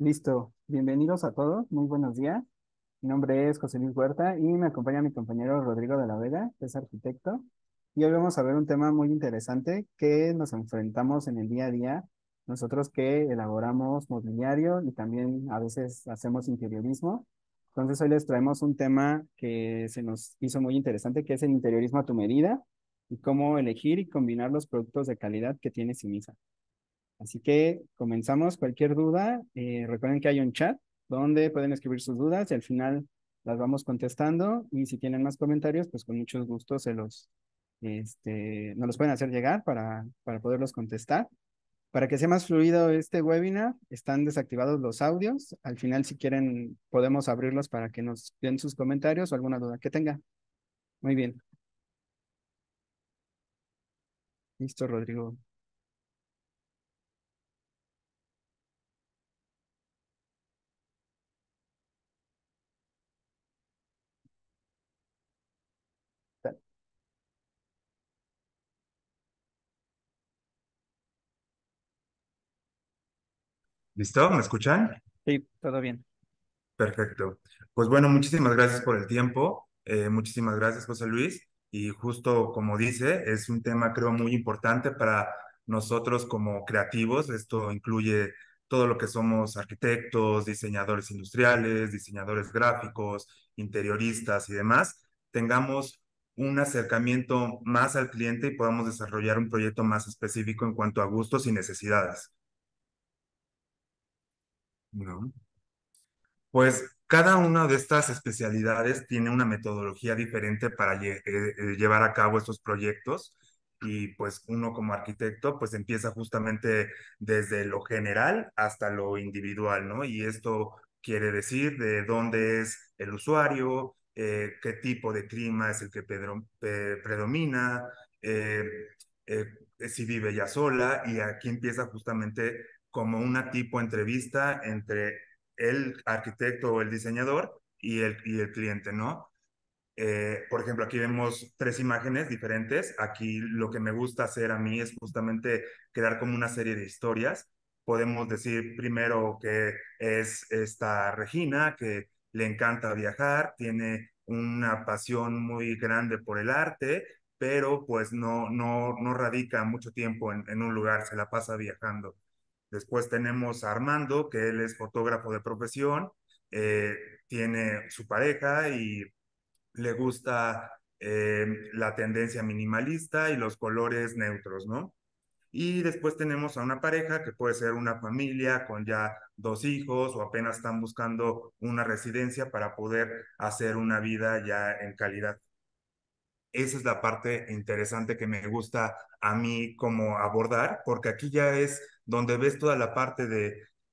Listo, bienvenidos a todos, muy buenos días. Mi nombre es José Luis Huerta y me acompaña mi compañero Rodrigo de la Vega, que es arquitecto. Y hoy vamos a ver un tema muy interesante que nos enfrentamos en el día a día, nosotros que elaboramos mobiliario y también a veces hacemos interiorismo. Entonces hoy les traemos un tema que se nos hizo muy interesante, que es el interiorismo a tu medida y cómo elegir y combinar los productos de calidad que tiene Simisa. Así que comenzamos. Cualquier duda, eh, recuerden que hay un chat donde pueden escribir sus dudas y al final las vamos contestando. Y si tienen más comentarios, pues con mucho gusto se los, este, nos los pueden hacer llegar para, para poderlos contestar. Para que sea más fluido este webinar, están desactivados los audios. Al final, si quieren, podemos abrirlos para que nos den sus comentarios o alguna duda que tenga. Muy bien. Listo, Rodrigo. ¿Listo? ¿Me escuchan? Sí, todo bien. Perfecto. Pues bueno, muchísimas gracias por el tiempo. Eh, muchísimas gracias, José Luis. Y justo como dice, es un tema creo muy importante para nosotros como creativos. Esto incluye todo lo que somos arquitectos, diseñadores industriales, diseñadores gráficos, interioristas y demás, tengamos un acercamiento más al cliente y podamos desarrollar un proyecto más específico en cuanto a gustos y necesidades. ¿no? Pues cada una de estas especialidades tiene una metodología diferente para eh, eh, llevar a cabo estos proyectos y pues uno como arquitecto pues empieza justamente desde lo general hasta lo individual, ¿no? Y esto quiere decir de dónde es el usuario, eh, qué tipo de clima es el que predomina, si vive ya sola, y aquí empieza justamente como una tipo entrevista entre el arquitecto o el diseñador y el, y el cliente, ¿no? Eh, por ejemplo, aquí vemos tres imágenes diferentes. Aquí lo que me gusta hacer a mí es justamente crear como una serie de historias. Podemos decir primero que es esta Regina, que le encanta viajar, tiene una pasión muy grande por el arte, pero pues no, no, no radica mucho tiempo en un lugar, se la pasa viajando. Después tenemos a Armando, que él es fotógrafo de profesión, eh, tiene su pareja y le gusta eh, la tendencia minimalista y los colores neutros, ¿no? Y después tenemos a una pareja que puede ser una familia con ya dos hijos o apenas están buscando una residencia para poder hacer una vida ya en calidad. Esa es la parte interesante que me gusta a mí como abordar, porque aquí ya es donde ves toda la parte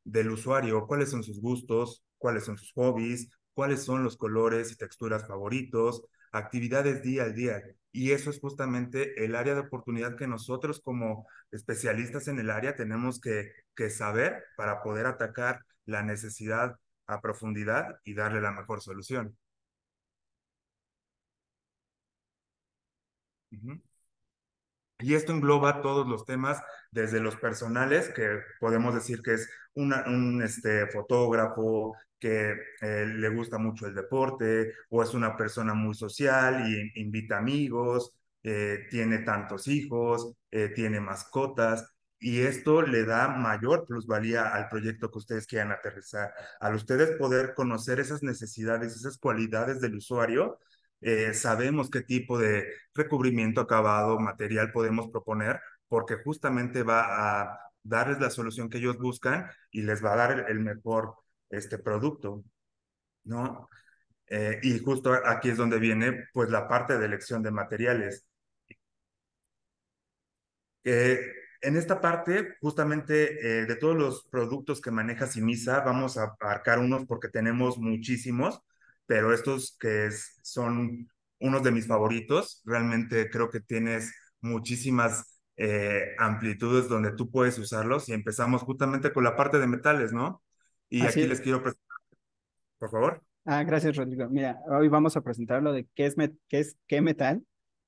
del usuario, cuáles son sus gustos, cuáles son sus hobbies, cuáles son los colores y texturas favoritos, actividades día a día. Y eso es justamente el área de oportunidad que nosotros como especialistas en el área tenemos que saber para poder atacar la necesidad a profundidad y darle la mejor solución. Y esto engloba todos los temas, desde los personales, que podemos decir que es un este, fotógrafo que eh, le gusta mucho el deporte o es una persona muy social y invita amigos, eh, tiene tantos hijos, eh, tiene mascotas. Y esto le da mayor plusvalía al proyecto que ustedes quieran aterrizar. Al ustedes poder conocer esas necesidades, esas cualidades del usuario, eh, sabemos qué tipo de recubrimiento acabado material podemos proponer, porque justamente va a darles la solución que ellos buscan y les va a dar el mejor este producto, ¿no? Eh, y justo aquí es donde viene pues la parte de elección de materiales. Eh, en esta parte, justamente de todos los productos que maneja Simisa, vamos a abarcar unos porque tenemos muchísimos, pero estos que son unos de mis favoritos, realmente creo que tienes muchísimas eh, amplitudes donde tú puedes usarlos y empezamos justamente con la parte de metales, ¿no? Y aquí les quiero presentar, por favor. Ah, gracias Rodrigo. Mira, hoy vamos a presentar lo de qué es, qué es qué metal.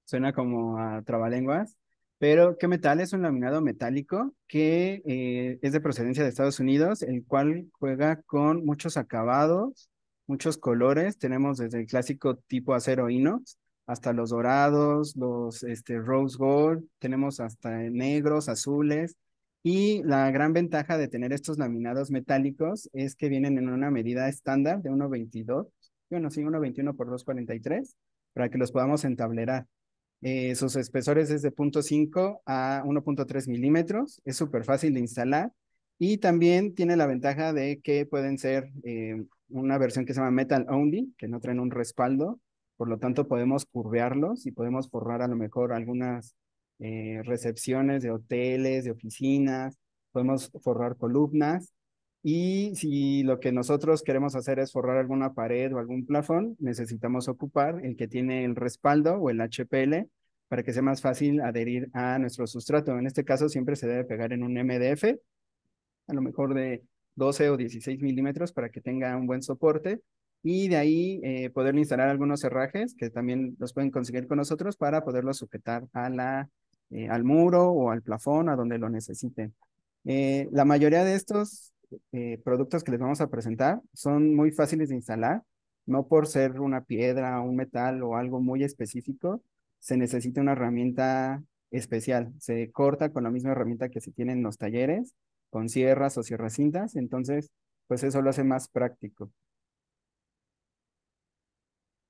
Suena como a trabalenguas, pero qué metal es un laminado metálico que eh, es de procedencia de Estados Unidos, el cual juega con muchos acabados muchos colores. Tenemos desde el clásico tipo acero inox hasta los dorados, los este, rose gold, tenemos hasta negros, azules. Y la gran ventaja de tener estos laminados metálicos es que vienen en una medida estándar de 1.22, bueno, sí, 1.21 por 2.43, para que los podamos entablerar. Eh, sus espesores es de 0.5 a 1.3 milímetros, es súper fácil de instalar y también tiene la ventaja de que pueden ser eh, una versión que se llama Metal Only, que no traen un respaldo, por lo tanto podemos curvearlos y podemos forrar a lo mejor algunas eh, recepciones de hoteles, de oficinas, podemos forrar columnas y si lo que nosotros queremos hacer es forrar alguna pared o algún plafón, necesitamos ocupar el que tiene el respaldo o el HPL para que sea más fácil adherir a nuestro sustrato. En este caso siempre se debe pegar en un MDF, a lo mejor de 12 o 16 milímetros para que tenga un buen soporte y de ahí eh, poder instalar algunos herrajes que también los pueden conseguir con nosotros para poderlo sujetar a la, eh, al muro o al plafón, a donde lo necesiten. Eh, la mayoría de estos eh, productos que les vamos a presentar son muy fáciles de instalar, no por ser una piedra, un metal o algo muy específico, se necesita una herramienta especial, se corta con la misma herramienta que se tiene en los talleres con sierras o cintas, entonces pues eso lo hace más práctico.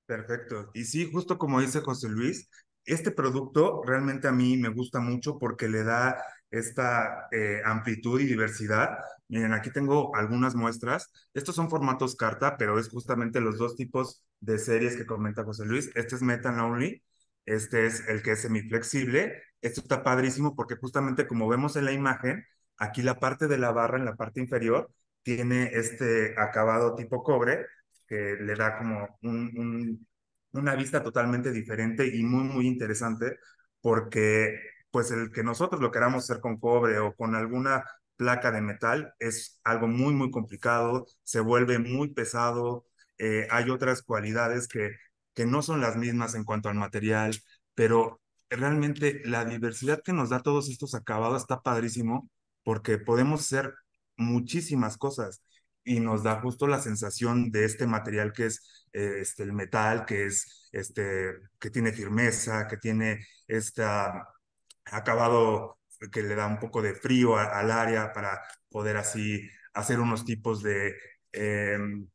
Perfecto. Y sí, justo como dice José Luis, este producto realmente a mí me gusta mucho porque le da esta eh, amplitud y diversidad. Miren, aquí tengo algunas muestras. Estos son formatos carta, pero es justamente los dos tipos de series que comenta José Luis. Este es Metal Only, este es el que es semiflexible. Esto está padrísimo porque justamente como vemos en la imagen, Aquí la parte de la barra en la parte inferior tiene este acabado tipo cobre que le da como un, una vista totalmente diferente y muy, muy interesante porque pues el que nosotros lo queramos hacer con cobre o con alguna placa de metal es algo muy, muy complicado, se vuelve muy pesado, eh, hay otras cualidades que, que no son las mismas en cuanto al material, pero realmente la diversidad que nos da todos estos acabados está padrísimo porque podemos hacer muchísimas cosas y nos da justo la sensación de este material que es eh, este, el metal, que es este, que tiene firmeza, que tiene este ah, acabado que le da un poco de frío al área para poder así hacer unos tipos de em,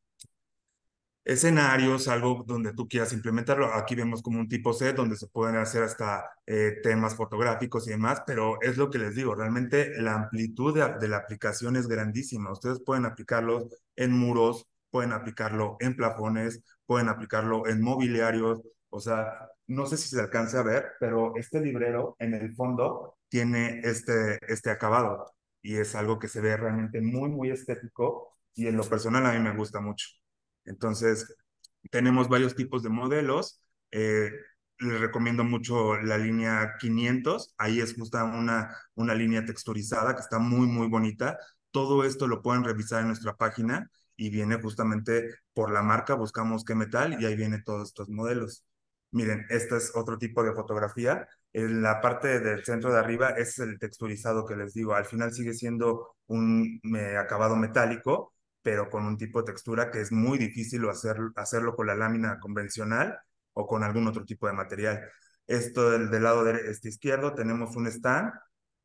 escenarios, algo donde tú quieras implementarlo. Aquí vemos como un tipo C donde se pueden hacer hasta eh, temas fotográficos y demás, pero es lo que les digo, realmente la amplitud de, la aplicación es grandísima. Ustedes pueden aplicarlo en muros, pueden aplicarlo en plafones, pueden aplicarlo en mobiliarios, o sea, no sé si se alcance a ver, pero este librero en el fondo tiene este, este acabado y es algo que se ve realmente muy, muy estético y en lo personal a mí me gusta mucho. Entonces, tenemos varios tipos de modelos. Eh, les recomiendo mucho la línea 500. Ahí es justa una, una línea texturizada que está muy, muy bonita. Todo esto lo pueden revisar en nuestra página y viene justamente por la marca, buscamos qué metal y ahí vienen todos estos modelos. Miren, este es otro tipo de fotografía. En la parte del centro de arriba es el texturizado que les digo. Al final sigue siendo un eh, acabado metálico, pero con un tipo de textura que es muy difícil hacerlo con la lámina convencional o con algún otro tipo de material. Esto del, del lado de este izquierdo tenemos un stand,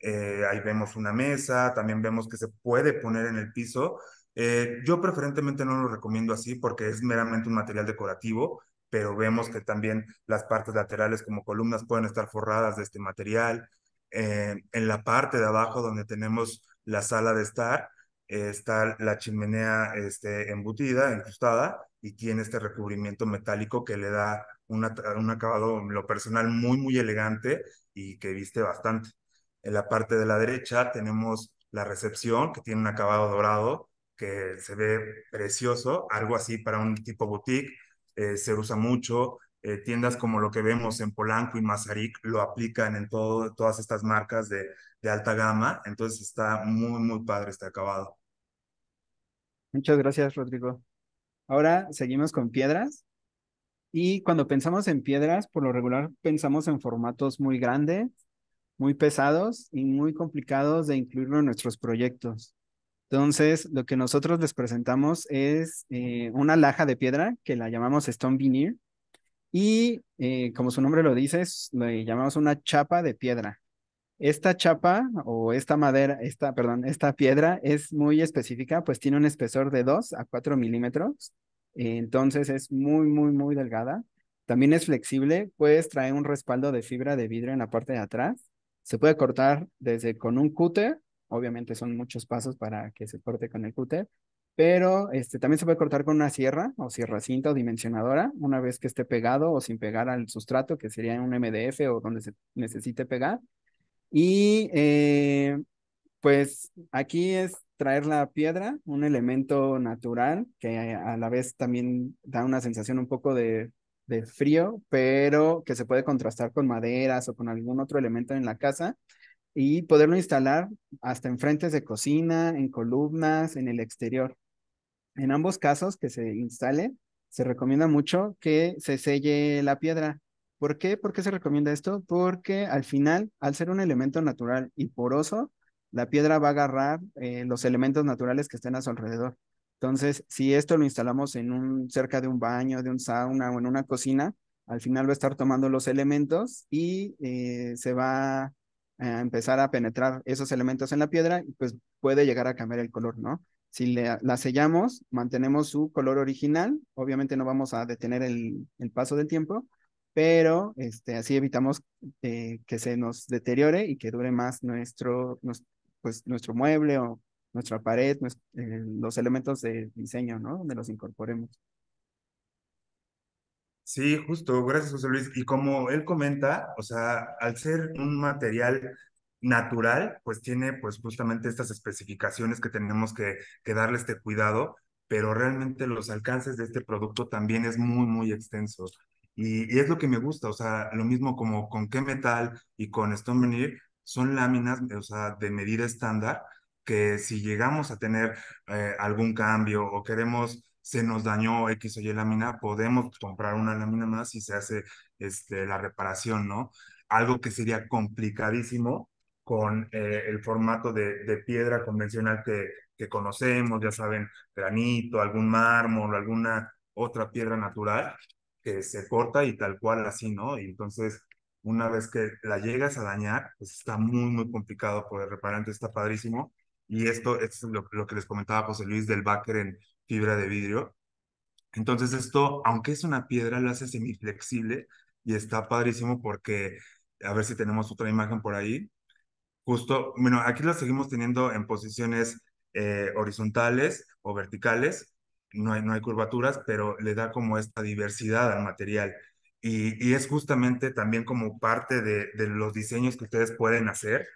eh, ahí vemos una mesa, también vemos que se puede poner en el piso. Eh, yo preferentemente no lo recomiendo así porque es meramente un material decorativo, pero vemos que también las partes laterales como columnas pueden estar forradas de este material. Eh, en la parte de abajo donde tenemos la sala de estar, está la chimenea este, embutida, incrustada, y tiene este recubrimiento metálico que le da un acabado, lo personal, muy, muy elegante y que viste bastante. En la parte de la derecha tenemos la recepción, que tiene un acabado dorado, que se ve precioso, algo así para un tipo boutique, eh, se usa mucho. Eh, tiendas como lo que vemos en Polanco y Mazarik lo aplican en todo, todas estas marcas de, de alta gama, entonces está muy, muy padre este acabado. Muchas gracias, Rodrigo. Ahora seguimos con piedras. Y cuando pensamos en piedras, por lo regular pensamos en formatos muy grandes, muy pesados y muy complicados de incluirlo en nuestros proyectos. Entonces, lo que nosotros les presentamos es eh, una laja de piedra que la llamamos Stone Veneer. Y eh, como su nombre lo dice, le llamamos una chapa de piedra. Esta chapa o esta madera, esta, perdón, esta piedra es muy específica, pues tiene un espesor de 2 a 4 milímetros, entonces es muy, muy, muy delgada. También es flexible, pues traer un respaldo de fibra de vidrio en la parte de atrás. Se puede cortar desde con un cúter, obviamente son muchos pasos para que se corte con el cúter, pero este, también se puede cortar con una sierra o sierra cinta o dimensionadora una vez que esté pegado o sin pegar al sustrato, que sería un MDF o donde se necesite pegar. Y eh, pues aquí es traer la piedra, un elemento natural que a la vez también da una sensación un poco de, de frío, pero que se puede contrastar con maderas o con algún otro elemento en la casa y poderlo instalar hasta en frentes de cocina, en columnas, en el exterior. En ambos casos que se instale, se recomienda mucho que se selle la piedra ¿Por qué? ¿Por qué se recomienda esto? Porque al final, al ser un elemento natural y poroso, la piedra va a agarrar eh, los elementos naturales que estén a su alrededor. Entonces, si esto lo instalamos en cerca de un baño, de un sauna o en una cocina, al final va a estar tomando los elementos y eh, se va a empezar a penetrar esos elementos en la piedra y pues puede llegar a cambiar el color, ¿no? Si la sellamos, mantenemos su color original, obviamente no vamos a detener el paso del tiempo, pero este, así evitamos que se nos deteriore y que dure más nuestro, pues, nuestro mueble o nuestra pared, eh, los elementos de diseño, ¿no? Donde los incorporemos. Sí, justo, gracias José Luis. Y como él comenta, o sea, al ser un material natural, pues tiene pues justamente estas especificaciones que tenemos que, darle este cuidado, pero realmente los alcances de este producto también es muy, muy extensos. Y, es lo que me gusta, o sea, lo mismo como con qué metal y con Stone venir son láminas, eh, o sea, de medida estándar, que si llegamos a tener eh, algún cambio o queremos, se nos dañó X o Y lámina, podemos comprar una lámina más y se hace este, la reparación, ¿no? Algo que sería complicadísimo con eh, el formato de, de piedra convencional que, que conocemos, ya saben, granito, algún mármol, alguna otra piedra natural, que se corta y tal cual así, ¿no? Y entonces, una vez que la llegas a dañar, pues está muy, muy complicado poder reparar, entonces está padrísimo. Y esto, es lo, que les comentaba José Luis del Backer en fibra de vidrio. Entonces esto, aunque es una piedra, lo hace semiflexible y está padrísimo porque, a ver si tenemos otra imagen por ahí. Justo, bueno, aquí lo seguimos teniendo en posiciones eh, horizontales o verticales, no hay, no hay curvaturas, pero le da como esta diversidad al material. Y, es justamente también como parte de, los diseños que ustedes pueden hacer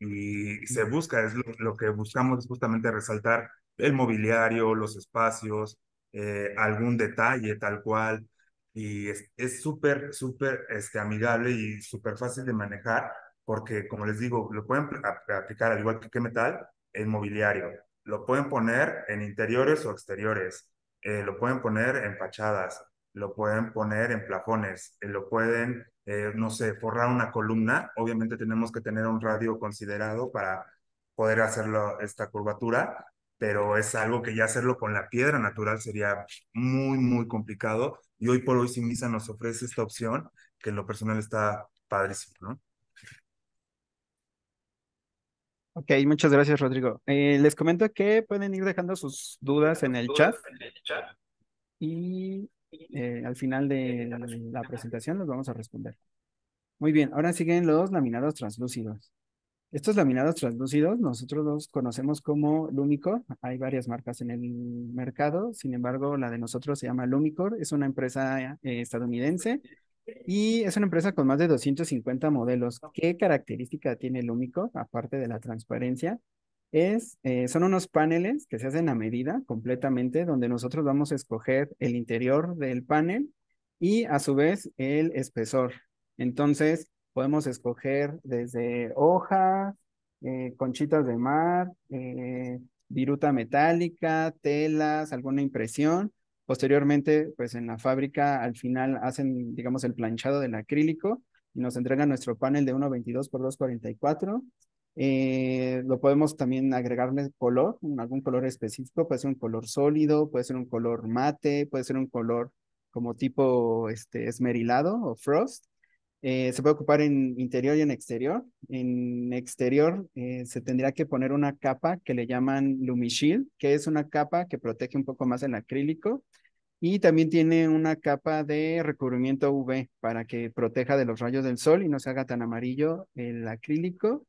y se busca, es lo, que buscamos es justamente resaltar el mobiliario, los espacios, eh, algún detalle tal cual. Y es súper, súper este, amigable y súper fácil de manejar porque, como les digo, lo pueden aplicar al igual que qué metal, el mobiliario, lo pueden poner en interiores o exteriores, eh, lo pueden poner en fachadas, lo pueden poner en plafones, eh, lo pueden, eh, no sé, forrar una columna. Obviamente tenemos que tener un radio considerado para poder hacerlo esta curvatura, pero es algo que ya hacerlo con la piedra natural sería muy, muy complicado. Y hoy por hoy Simisa nos ofrece esta opción que en lo personal está padrísimo, ¿no? Ok, muchas gracias, Rodrigo. Eh, les comento que pueden ir dejando sus dudas en el chat. Y eh, al final de la presentación los vamos a responder. Muy bien, ahora siguen los laminados translúcidos. Estos laminados translúcidos nosotros los conocemos como Lumicor. Hay varias marcas en el mercado, sin embargo, la de nosotros se llama Lumicor. Es una empresa eh, estadounidense y es una empresa con más de 250 modelos. ¿Qué característica tiene el único, aparte de la transparencia? Es, eh, son unos paneles que se hacen a medida completamente, donde nosotros vamos a escoger el interior del panel y a su vez el espesor. Entonces, podemos escoger desde hojas, eh, conchitas de mar, eh, viruta metálica, telas, alguna impresión Posteriormente, pues en la fábrica al final hacen, digamos, el planchado del acrílico y nos entregan nuestro panel de 1.22 por 2.44. Eh, lo podemos también agregarle color, algún color específico, puede ser un color sólido, puede ser un color mate, puede ser un color como tipo este, esmerilado o frost. Eh, se puede ocupar en interior y en exterior. En exterior eh, se tendría que poner una capa que le llaman Lumishield, que es una capa que protege un poco más el acrílico y también tiene una capa de recubrimiento UV para que proteja de los rayos del sol y no se haga tan amarillo el acrílico.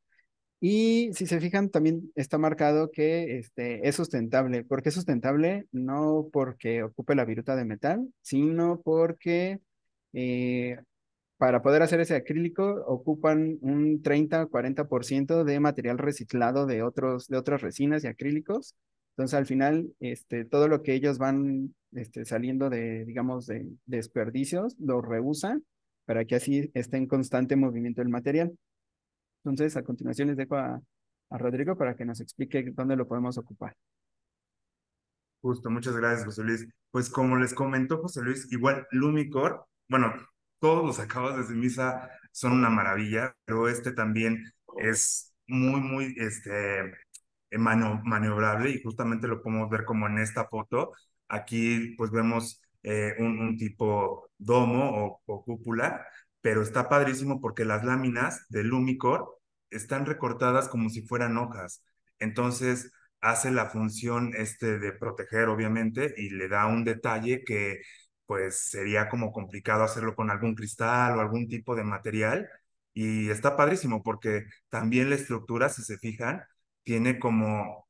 Y si se fijan, también está marcado que este, es sustentable. ¿Por qué es sustentable? No porque ocupe la viruta de metal, sino porque eh, para poder hacer ese acrílico ocupan un 30-40% de material reciclado de, otros, de otras resinas y acrílicos. Entonces, al final, este, todo lo que ellos van este, saliendo de, digamos, de, desperdicios, lo reusan para que así esté en constante movimiento el material. Entonces, a continuación les dejo a, a Rodrigo para que nos explique dónde lo podemos ocupar. Justo, muchas gracias, José Luis. Pues como les comentó José Luis, igual Lumicor bueno, todos los acabados de Misa son una maravilla, pero este también es muy, muy este, eh, maniobrable y justamente lo podemos ver como en esta foto. Aquí pues vemos eh, un, tipo domo o, cúpula, pero está padrísimo porque las láminas de Lumicor están recortadas como si fueran hojas. Entonces hace la función este de proteger obviamente y le da un detalle que pues sería como complicado hacerlo con algún cristal o algún tipo de material. Y está padrísimo porque también la estructura, si se fijan, tiene como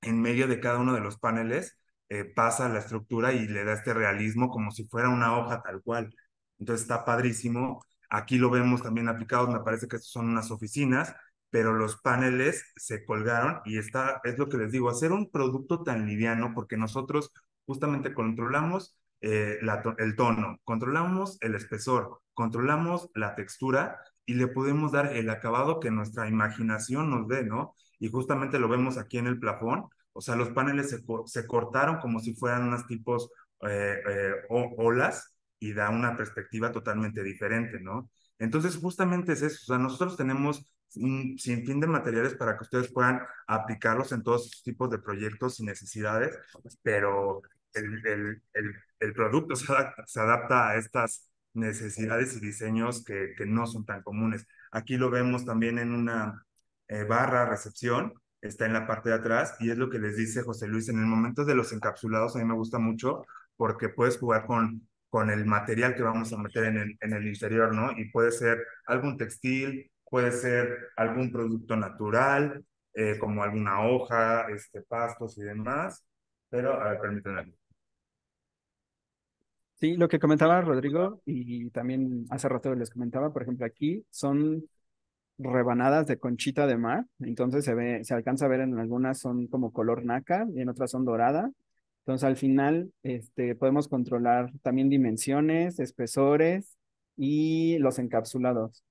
en medio de cada uno de los paneles eh, pasa la estructura y le da este realismo como si fuera una hoja tal cual. Entonces está padrísimo. Aquí lo vemos también aplicado, me parece que son unas oficinas, pero los paneles se colgaron y está, es lo que les digo, hacer un producto tan liviano porque nosotros justamente controlamos eh, el tono, controlamos el espesor, controlamos la textura y le podemos dar el acabado que nuestra imaginación nos dé, ¿no? Y justamente lo vemos aquí en el plafón, o sea, los paneles se, cortaron como si fueran unos tipos eh, eh olas y da una perspectiva totalmente diferente, ¿no? Entonces, justamente es eso, o sea, nosotros tenemos un sinfín de materiales para que ustedes puedan aplicarlos en todos sus tipos de proyectos y necesidades, pero el, el, el, producto se adapta, a estas necesidades y diseños que, que, no son tan comunes. Aquí lo vemos también en una eh, barra recepción, está en la parte de atrás y es lo que les dice José Luis en el momento de los encapsulados, a mí me gusta mucho porque puedes jugar con, con el material que vamos a meter en el, en el interior, ¿no? Y puede ser algún textil, puede ser algún producto natural, eh, como alguna hoja, este, pastos y demás. Pero, a ver, permítanme. Sí, lo que comentaba Rodrigo y también hace rato les comentaba, por ejemplo, aquí son rebanadas de conchita de mar, entonces se ve, se alcanza a ver en algunas son como color nácar y en otras son dorada. Entonces al final este, podemos controlar también dimensiones, espesores y los encapsulados.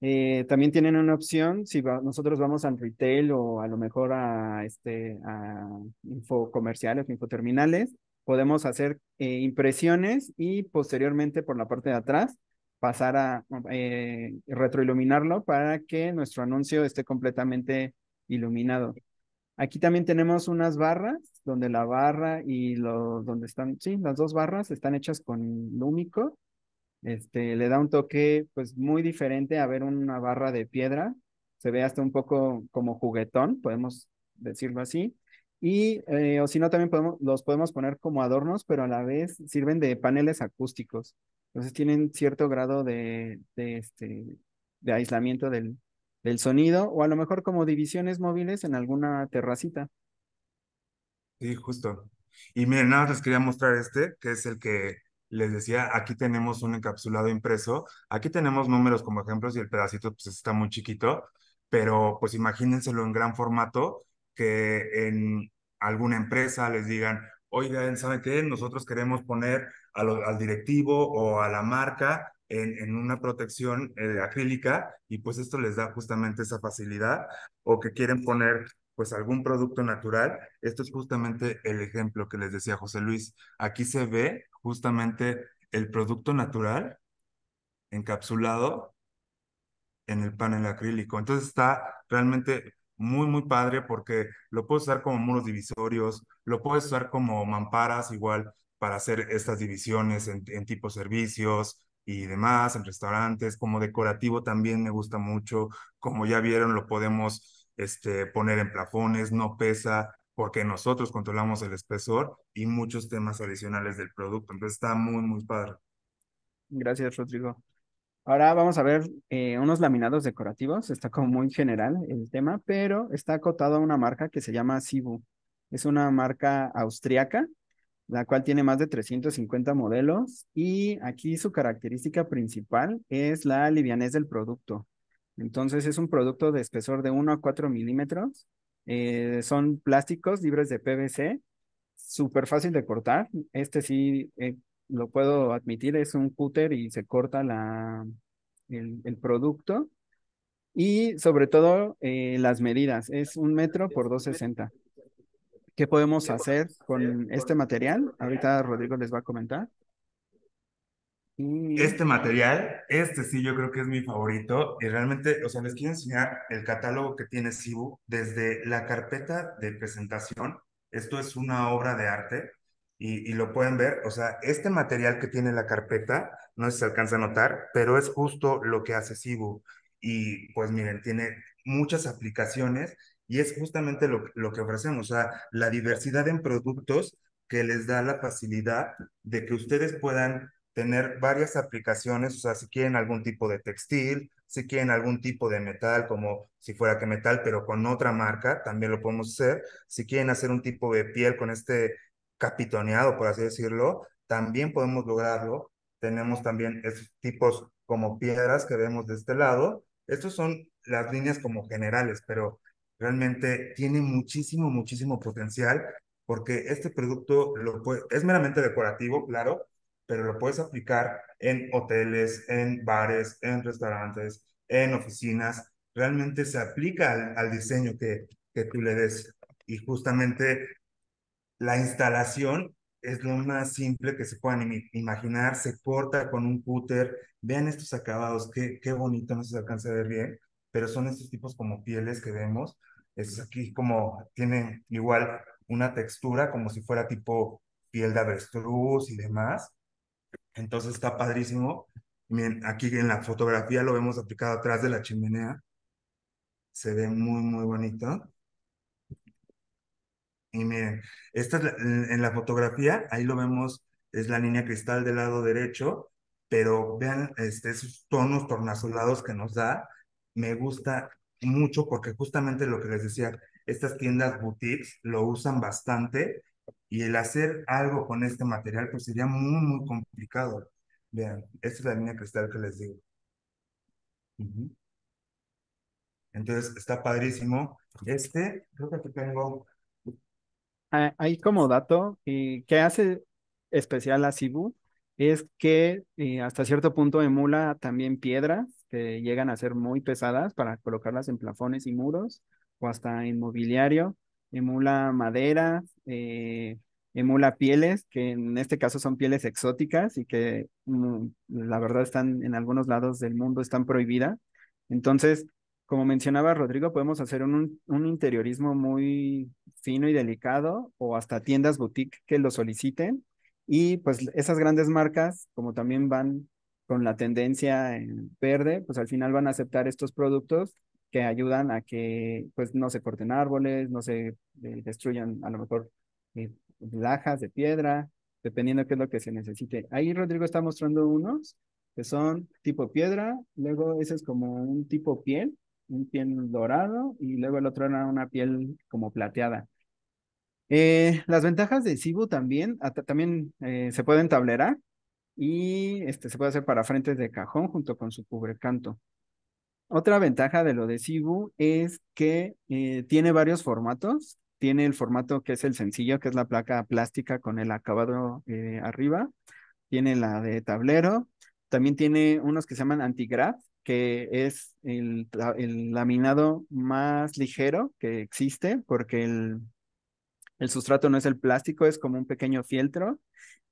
Eh, también tienen una opción, si nosotros vamos al retail o a lo mejor a, este, a infocomerciales, infoterminales, podemos hacer eh, impresiones y posteriormente por la parte de atrás pasar a eh, retroiluminarlo para que nuestro anuncio esté completamente iluminado. Aquí también tenemos unas barras, donde la barra y los donde están, sí, las dos barras están hechas con lúmico. Este, le da un toque pues muy diferente a ver una barra de piedra. Se ve hasta un poco como juguetón, podemos decirlo así. Y, eh, o si no, también los podemos poner como adornos, pero a la vez sirven de paneles acústicos. Entonces tienen cierto grado de, este, de aislamiento del, del sonido, o a lo mejor como divisiones móviles en alguna terracita. Sí, justo. Y miren, nada, les quería mostrar este, que es el que les decía, aquí tenemos un encapsulado impreso, aquí tenemos números como ejemplos y el pedacito pues está muy chiquito, pero pues imagínenselo en gran formato que en alguna empresa les digan, oigan, ¿saben qué? Nosotros queremos poner al directivo o a la marca en, en, una protección eh, acrílica y pues esto les da justamente esa facilidad o que quieren poner pues algún producto natural. Esto es justamente el ejemplo que les decía José Luis. Aquí se ve justamente el producto natural encapsulado en el panel acrílico. Entonces está realmente muy, muy padre porque lo puedes usar como muros divisorios, lo puedes usar como mamparas igual para hacer estas divisiones en, tipos tipo servicios y demás, en restaurantes, como decorativo también me gusta mucho, como ya vieron lo podemos este, poner en plafones, no pesa, porque nosotros controlamos el espesor y muchos temas adicionales del producto. Entonces está muy, muy padre. Gracias, Rodrigo. Ahora vamos a ver eh, unos laminados decorativos. Está como muy general el tema, pero está acotado a una marca que se llama Sibu. Es una marca austriaca, la cual tiene más de 350 modelos y aquí su característica principal es la livianez del producto. Entonces es un producto de espesor de 1 a 4 milímetros. Eh, son plásticos libres de PVC, súper fácil de cortar. Este sí, eh, lo puedo admitir, es un cúter y se corta la, el, producto. Y sobre todo eh, las medidas, es un metro por 260. ¿Qué podemos hacer con este material? Ahorita Rodrigo les va a comentar. Este material, este sí, yo creo que es mi favorito. Y realmente, o sea, les quiero enseñar el catálogo que tiene Sibu desde la carpeta de presentación. Esto es una obra de arte y, lo pueden ver, o sea, este material que tiene la carpeta, no se alcanza a notar, pero es justo lo que hace Sibu. Y pues miren, tiene muchas aplicaciones y es justamente lo, lo que ofrecemos, o sea, la diversidad en productos que les da la facilidad de que ustedes puedan tener varias aplicaciones, o sea, si quieren algún tipo de textil, si quieren algún tipo de metal, como si fuera que metal, pero con otra marca, también lo podemos hacer. Si quieren hacer un tipo de piel con este capitoneado, por así decirlo, también podemos lograrlo. Tenemos también esos tipos como piedras que vemos de este lado. Estos son las líneas como generales, pero realmente tiene muchísimo, muchísimo potencial porque este producto es meramente decorativo, claro, pero lo puedes aplicar en hoteles, en bares, en restaurantes, en oficinas. Realmente se aplica al, diseño que, que tú le des. Y justamente la instalación es lo más simple que se puedan imaginar, se corta con un cúter, vean estos acabados, qué, qué bonito, no se alcanza a ver bien, pero son estos tipos como pieles que vemos, estos aquí como tienen igual una textura como si fuera tipo piel de avestruz y demás, entonces está padrísimo. Miren, aquí en la fotografía lo vemos aplicado atrás de la chimenea, se ve muy, muy bonito. Y miren, esta en la fotografía, ahí lo vemos, es la línea cristal del lado derecho, pero vean este, esos tonos tornasolados que nos da. Me gusta mucho porque justamente lo que les decía, estas tiendas boutiques lo usan bastante y el hacer algo con este material pues sería muy, muy complicado. Vean, esta es la línea cristal que les digo. Entonces, está padrísimo. Este, creo que aquí tengo Ah, hay como dato eh, que hace especial a Cibu es que eh, hasta cierto punto emula también piedras que llegan a ser muy pesadas para colocarlas en plafones y muros o hasta en mobiliario, emula madera, eh, emula pieles, que en este caso son pieles exóticas y que mm, la verdad están en algunos lados del mundo, están prohibidas. Entonces, como mencionaba Rodrigo, podemos hacer un, un interiorismo muy fino y delicado o hasta tiendas boutique que lo soliciten. Y pues esas grandes marcas, como también van con la tendencia en verde, pues al final van a aceptar estos productos que ayudan a que pues no se corten árboles, no se eh, destruyan a lo mejor eh, lajas de piedra, dependiendo qué es lo que se necesite. Ahí Rodrigo está mostrando unos que son tipo piedra, luego ese es como un tipo piel, un piel dorado y luego el otro era una piel como plateada. Eh, las ventajas de Cibu también, también eh, se pueden tablerar y este, se puede hacer para frentes de cajón junto con su cubrecanto. Otra ventaja de lo de Cibu es que eh, tiene varios formatos. Tiene el formato que es el sencillo, que es la placa plástica con el acabado arriba. Tiene la de tablero. También tiene unos que se llaman antigraf, que es el, laminado más ligero que existe, porque el, el sustrato no es el plástico, es como un pequeño fieltro.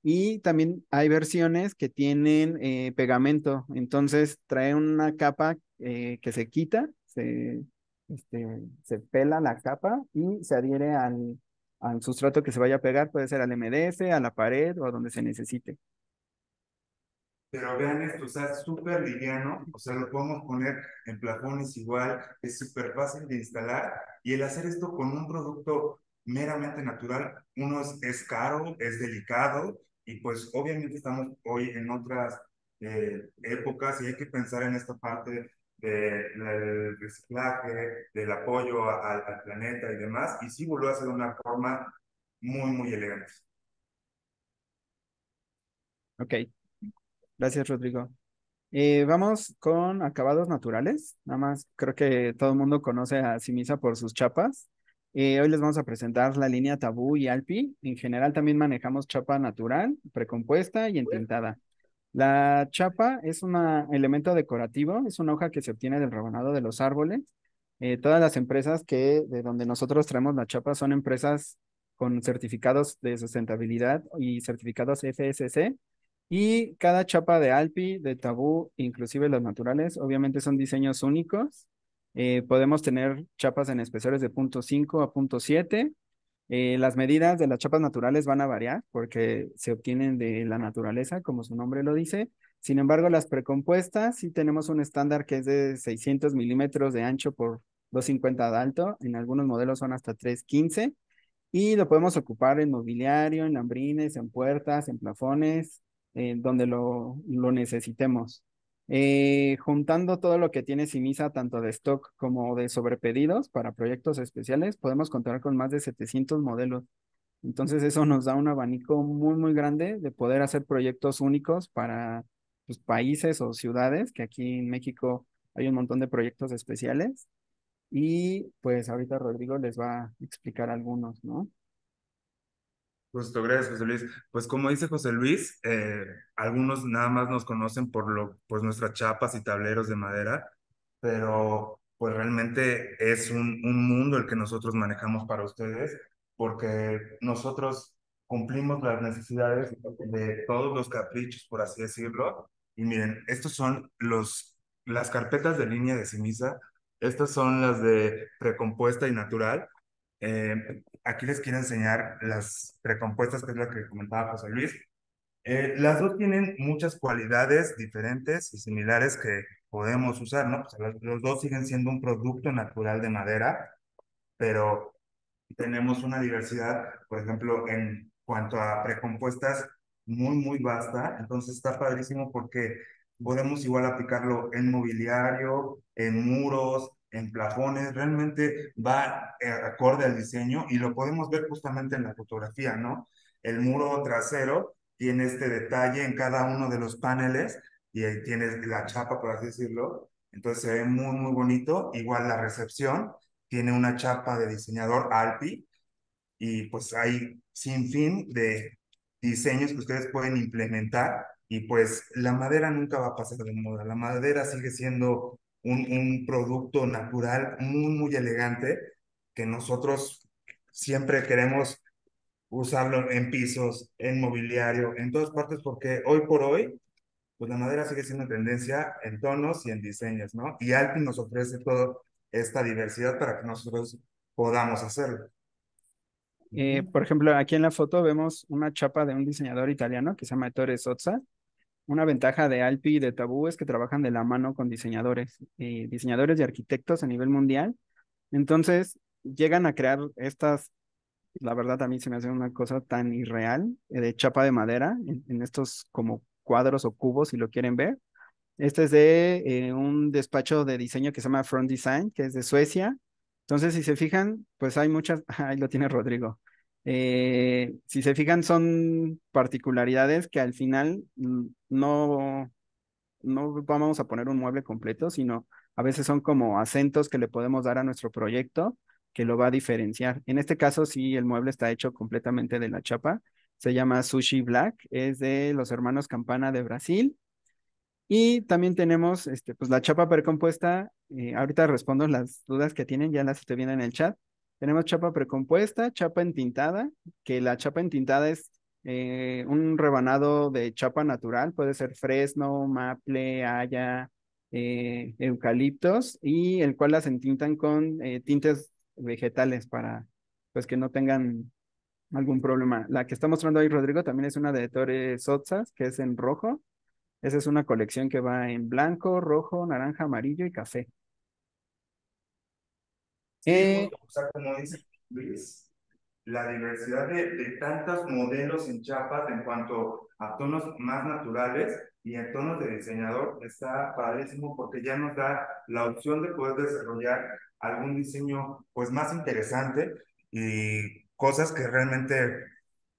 Y también hay versiones que tienen eh, pegamento, entonces trae una capa eh, que se quita, se, este, se pela la capa y se adhiere al, al sustrato que se vaya a pegar, puede ser al MDF, a la pared o a donde se necesite. Pero vean esto, o súper liviano, o sea, lo podemos poner en plafones igual, es súper fácil de instalar y el hacer esto con un producto meramente natural. Uno es, caro, es delicado y pues obviamente estamos hoy en otras eh, épocas y hay que pensar en esta parte del reciclaje, del apoyo al, planeta y demás, y sí volvió a ser una forma muy, muy elegante. Ok, gracias Rodrigo. Eh, vamos con acabados naturales, nada más creo que todo el mundo conoce a Simisa por sus chapas, eh, hoy les vamos a presentar la línea Tabú y Alpi. En general también manejamos chapa natural, precompuesta y entintada. La chapa es un elemento decorativo, es una hoja que se obtiene del rebanado de los árboles. Eh, todas las empresas que de donde nosotros traemos la chapa son empresas con certificados de sustentabilidad y certificados FSC. Y cada chapa de Alpi, de Tabú, inclusive los naturales, obviamente son diseños únicos eh, podemos tener chapas en espesores de 0.5 a 0.7. Eh, las medidas de las chapas naturales van a variar porque se obtienen de la naturaleza, como su nombre lo dice. Sin embargo, las precompuestas sí tenemos un estándar que es de 600 milímetros de ancho por 250 de alto. En algunos modelos son hasta 315. Y lo podemos ocupar en mobiliario, en lambrines, en puertas, en plafones, eh, donde lo necesitemos. Eh, juntando todo lo que tiene Sinisa, tanto de stock como de sobrepedidos para proyectos especiales, podemos contar con más de 700 modelos. Entonces eso nos da un abanico muy, muy grande de poder hacer proyectos únicos para pues, países o ciudades, que aquí en México hay un montón de proyectos especiales. Y pues ahorita Rodrigo les va a explicar algunos, ¿no? Justo, gracias José Luis. Pues como dice José Luis, eh, algunos nada más nos conocen por lo, pues nuestras chapas y tableros de madera, pero pues realmente es un, un mundo el que nosotros manejamos para ustedes, porque nosotros cumplimos las necesidades de todos los caprichos, por así decirlo. Y miren, estos son los, las carpetas de línea de ceniza, estas son las de precompuesta y natural, eh, aquí les quiero enseñar las precompuestas, que es la que comentaba José Luis. Eh, las dos tienen muchas cualidades diferentes y similares que podemos usar, ¿no? los, dos siguen siendo un producto natural de madera, pero tenemos una diversidad, por ejemplo, en cuanto a precompuestas muy, muy vasta. Entonces está padrísimo porque podemos igual aplicarlo en mobiliario, en muros, en plafones, realmente va eh, acorde al diseño y lo podemos ver justamente en la fotografía, ¿no? El muro trasero tiene este detalle en cada uno de los paneles y ahí tienes la chapa, por así decirlo. Entonces se ve muy, muy bonito. Igual la recepción tiene una chapa de diseñador Alpi y pues hay sin fin de diseños que ustedes pueden implementar y pues la madera nunca va a pasar de moda. La madera sigue siendo un, producto natural muy, muy elegante que nosotros siempre queremos usarlo en pisos, en mobiliario, en todas partes, porque hoy por hoy, pues la madera sigue siendo tendencia en tonos y en diseños, ¿no? Y Alpi nos ofrece toda esta diversidad para que nosotros podamos hacerlo. Eh, por ejemplo, aquí en la foto vemos una chapa de un diseñador italiano que se llama Ettore Sozza, una ventaja de Alpi y de Tabú es que trabajan de la mano con diseñadores, eh, diseñadores y arquitectos a nivel mundial. Entonces, llegan a crear estas, la verdad a mí se me hace una cosa tan irreal, eh, de chapa de madera, en, estos como cuadros o cubos, si lo quieren ver. Este es de eh, un despacho de diseño que se llama Front Design, que es de Suecia. Entonces, si se fijan, pues hay muchas, ahí lo tiene Rodrigo, eh, si se fijan, son particularidades que al final mm, no, no vamos a poner un mueble completo, sino a veces son como acentos que le podemos dar a nuestro proyecto que lo va a diferenciar. En este caso, sí, el mueble está hecho completamente de la chapa. Se llama Sushi Black, es de los hermanos Campana de Brasil. Y también tenemos este, pues, la chapa precompuesta. Eh, ahorita respondo las dudas que tienen, ya las estoy viendo en el chat. Tenemos chapa precompuesta, chapa entintada, que la chapa entintada es eh, un rebanado de chapa natural, puede ser fresno, maple, haya, eh, eucaliptos, y el cual las entintan con eh, tintes vegetales para pues que no tengan algún problema. La que está mostrando ahí Rodrigo también es una de Torres Sotzas, que es en rojo. Esa es una colección que va en blanco, rojo, naranja, amarillo y café. Eh. O sea, como dice la diversidad de, tantos modelos en chapas en cuanto a tonos más naturales y en tonos de diseñador está padrísimo porque ya nos da la opción de poder desarrollar algún diseño pues más interesante y cosas que realmente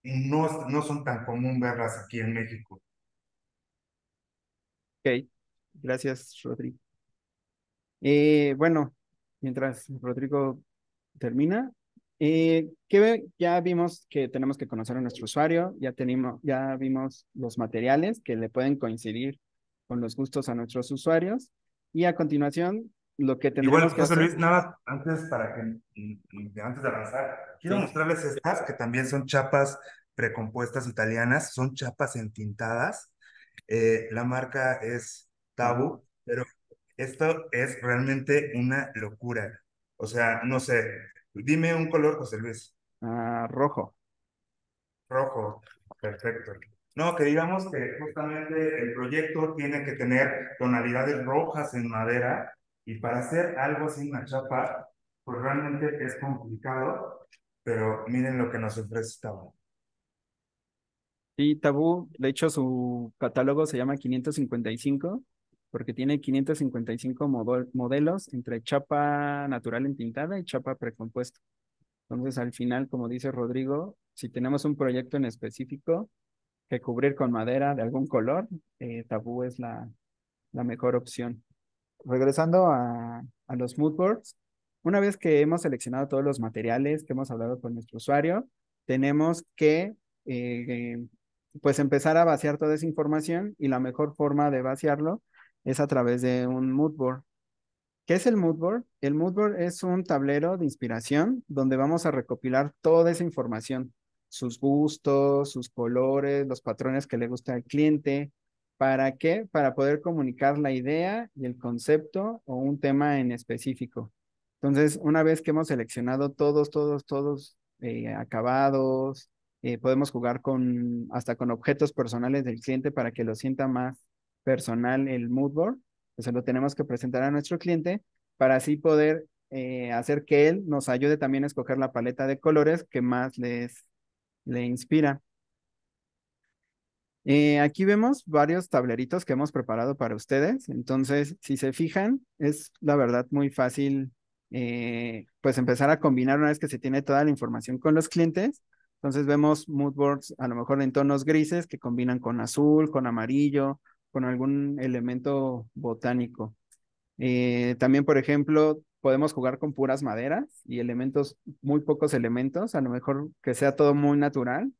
no, no son tan común verlas aquí en México. Ok, gracias Rodrigo. Eh, bueno, mientras Rodrigo termina, eh, que ya vimos que tenemos que conocer a nuestro usuario, ya, tenemos, ya vimos los materiales que le pueden coincidir con los gustos a nuestros usuarios. Y a continuación, lo que tenemos que José Luis, nada antes para que, mm, mm, antes de avanzar, quiero mostrarles estas que también son chapas precompuestas italianas, son chapas entintadas. Eh, la marca es Tabu, pero esto es realmente una locura. O sea, no sé, dime un color, José Luis. Ah, rojo. Rojo, perfecto. No, que digamos que justamente el proyecto tiene que tener tonalidades rojas en madera y para hacer algo sin una chapa, pues realmente es complicado, pero miren lo que nos ofrece Tabú. Sí, Tabú, de hecho su catálogo se llama 555 porque tiene 555 modelos entre chapa natural entintada y chapa precompuesta. Entonces, al final, como dice Rodrigo, si tenemos un proyecto en específico que cubrir con madera de algún color, eh, tabú es la, mejor opción. Regresando a, a los moodboards, una vez que hemos seleccionado todos los materiales que hemos hablado con nuestro usuario, tenemos que eh, pues empezar a vaciar toda esa información y la mejor forma de vaciarlo es a través de un mood board. ¿Qué es el mood board? El mood board es un tablero de inspiración donde vamos a recopilar toda esa información, sus gustos, sus colores, los patrones que le gusta al cliente. ¿Para qué? Para poder comunicar la idea y el concepto o un tema en específico. Entonces, una vez que hemos seleccionado todos, todos, todos eh, acabados, eh, podemos jugar con hasta con objetos personales del cliente para que lo sienta más personal el moodboard board, pues se lo tenemos que presentar a nuestro cliente para así poder eh, hacer que él nos ayude también a escoger la paleta de colores que más les le inspira. Eh, aquí vemos varios tableritos que hemos preparado para ustedes. Entonces, si se fijan, es la verdad muy fácil eh, pues empezar a combinar una vez que se tiene toda la información con los clientes. Entonces vemos moodboards a lo mejor en tonos grises que combinan con azul, con amarillo, con algún elemento botánico. Eh, también, por ejemplo, podemos jugar con puras maderas y elementos, muy pocos elementos, a lo mejor que sea todo muy natural.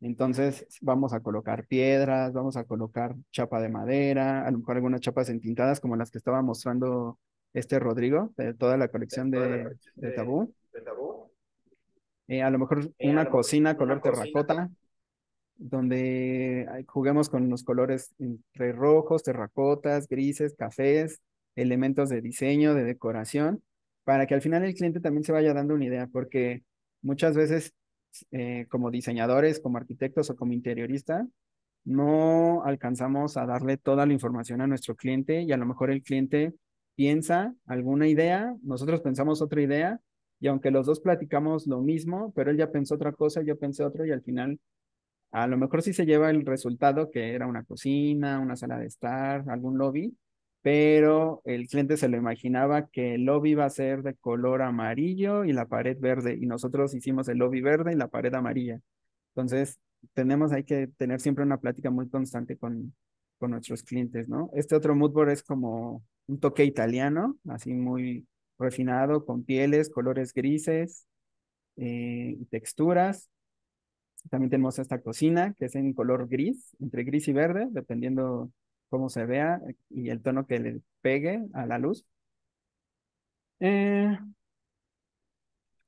Entonces vamos a colocar piedras, vamos a colocar chapa de madera, a lo mejor algunas chapas entintadas como las que estaba mostrando este Rodrigo, de toda la colección de, Tabú. tabú. Eh, a lo mejor eh, una cocina color terracota, donde juguemos con los colores entre rojos, terracotas, grises, cafés, elementos de diseño, de decoración, para que al final el cliente también se vaya dando una idea, porque muchas veces eh, como diseñadores, como arquitectos o como interiorista, no alcanzamos a darle toda la información a nuestro cliente y a lo mejor el cliente piensa alguna idea, nosotros pensamos otra idea y aunque los dos platicamos lo mismo, pero él ya pensó otra cosa, yo pensé otro y al final a lo mejor sí se lleva el resultado que era una cocina, una sala de estar, algún lobby, pero el cliente se lo imaginaba que el lobby iba a ser de color amarillo y la pared verde, y nosotros hicimos el lobby verde y la pared amarilla. Entonces, tenemos, hay que tener siempre una plática muy constante con, con nuestros clientes, ¿no? Este otro moodboard es como un toque italiano, así muy refinado, con pieles, colores grises eh, y texturas. También tenemos esta cocina, que es en color gris, entre gris y verde, dependiendo cómo se vea y el tono que le pegue a la luz. Eh,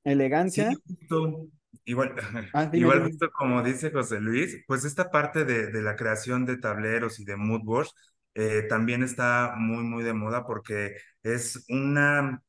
elegancia. igual, ah, como dice José Luis, pues esta parte de, la creación de tableros y de mood boards eh, también está muy, muy de moda porque es una